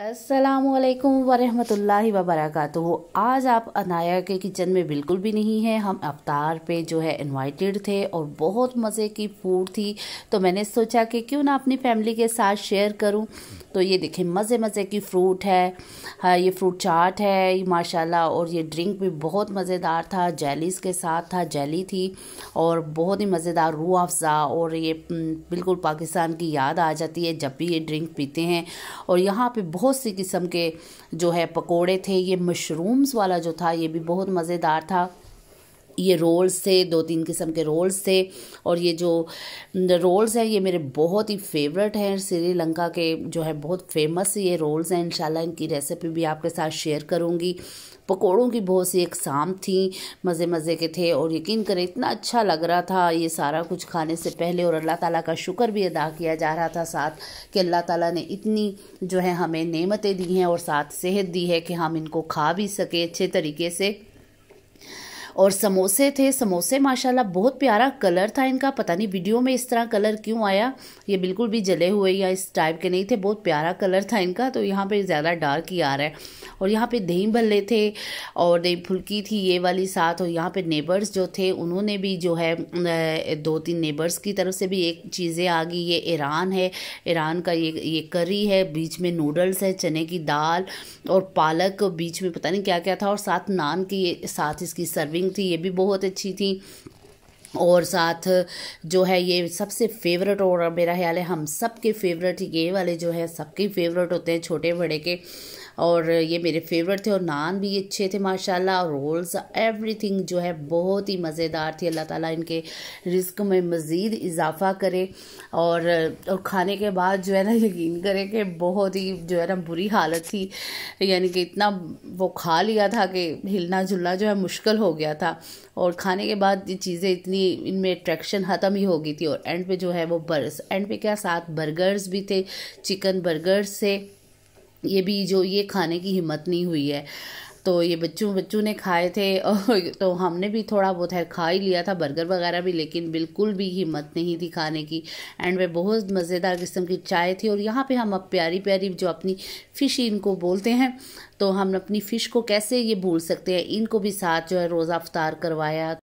असलकम वरहमल वबरक तो आज आप अनाया के किचन में बिल्कुल भी नहीं हैं हम अवतार पे जो है इनवाइटेड थे और बहुत मज़े की फूड थी तो मैंने सोचा कि क्यों ना अपनी फैमिली के साथ शेयर करूं तो ये देखें मज़े मज़े की फ्रूट है हाँ ये फ्रूट चाट है माशाल्लाह और ये ड्रिंक भी बहुत मज़ेदार था जेलीस के साथ था जेली थी और बहुत ही मज़ेदार रू अफज़ा और ये बिल्कुल पाकिस्तान की याद आ जाती है जब भी ये ड्रिंक पीते हैं और यहाँ पे बहुत सी किस्म के जो है पकोड़े थे ये मशरूम्स वाला जो था ये भी बहुत मज़ेदार था ये रोल्स थे दो तीन किस्म के रोल्स थे और ये जो रोल्स हैं ये मेरे बहुत ही फेवरेट हैं श्रीलंका के जो है बहुत फेमस ये रोल्स हैं इंशाल्लाह इनकी रेसिपी भी आपके साथ शेयर करूँगी पकोड़ों की बहुत सी एकसाम थी मज़े मज़े के थे और यकीन करें इतना अच्छा लग रहा था ये सारा कुछ खाने से पहले और अल्लाह ताला का शुक्र भी अदा किया जा रहा था साथ कि अल्लाह ताला ने इतनी जो है हमें नेमतें दी हैं और साथ सेहत दी है कि हम इनको खा भी सके अच्छे तरीके से और समोसे थे समोसे माशाल्लाह बहुत प्यारा कलर था इनका पता नहीं वीडियो में इस तरह कलर क्यों आया ये बिल्कुल भी जले हुए या इस टाइप के नहीं थे बहुत प्यारा कलर था इनका तो यहाँ पे ज़्यादा डार्क ही आ रहा है और यहाँ पे दही भल्ले थे और दही फुल्की थी ये वाली साथ और यहाँ पर नेबर्स जो थे उन्होंने भी जो है दो तीन नेबर्स की तरफ से भी एक चीज़ें आ गई ये ईरान है ईरान का ये ये करी है बीच में नूडल्स है चने की दाल और पालक बीच में पता नहीं क्या क्या था और साथ नान की साथ इसकी सर्विंग एक्टिंग थी ये भी बहुत अच्छी थी और साथ जो है ये सबसे फेवरेट और मेरा ख्याल है हम सबके फेवरेट ये वाले जो है सबके फेवरेट होते हैं छोटे बड़े के और ये मेरे फेवरेट थे और नान भी अच्छे थे माशाल्लाह और रोल्स एवरीथिंग जो है बहुत ही मज़ेदार थी अल्लाह ताला इनके रिस्क में मज़ीद इजाफा करे और और खाने के बाद जो है ना यकीन करें कि बहुत ही जो है ना बुरी हालत थी यानी कि इतना वो खा लिया था कि हिलना जुलना जो है मुश्किल हो गया था और खाने के बाद ये चीज़ें इतनी इनमें अट्रैक्शन ख़त्म ही हो गई थी और एंड पे जो है वो बर्स एंड पे क्या साथ बर्गर्स भी थे चिकन बर्गर्स से ये भी जो ये खाने की हिम्मत नहीं हुई है तो ये बच्चों बच्चों ने खाए थे और तो हमने भी थोड़ा बहुत है खा ही लिया था बर्गर वगैरह भी लेकिन बिल्कुल भी हिम्मत नहीं थी खाने की एंड वे बहुत मज़ेदार किस्म की चाय थी और यहाँ पे हम अब प्यारी प्यारी जो अपनी फ़िश इनको बोलते हैं तो हम अपनी फ़िश को कैसे ये भूल सकते हैं इनको भी साथ जो है रोज़ा अफ्तार करवाया